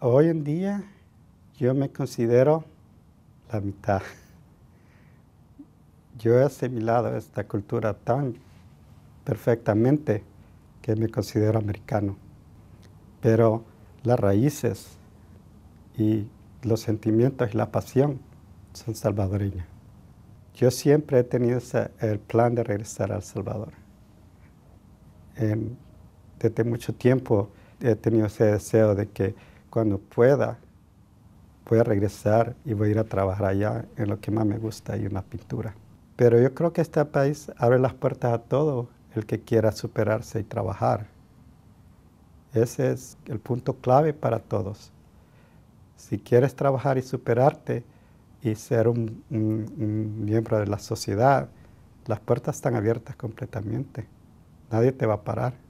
Hoy en día yo me considero la mitad. Yo he asimilado esta cultura tan perfectamente que me considero americano, pero las raíces y los sentimientos y la pasión son salvadoreñas. Yo siempre he tenido el plan de regresar al Salvador. desde mucho tiempo he tenido ese deseo de que cuando pueda, voy a regresar y voy a ir a trabajar allá en lo que más me gusta y una pintura. Pero yo creo que este país abre las puertas a todo el que quiera superarse y trabajar. Ese es el punto clave para todos. Si quieres trabajar y superarte y ser un miembro de la sociedad, las puertas están abiertas completamente. Nadie te va a parar.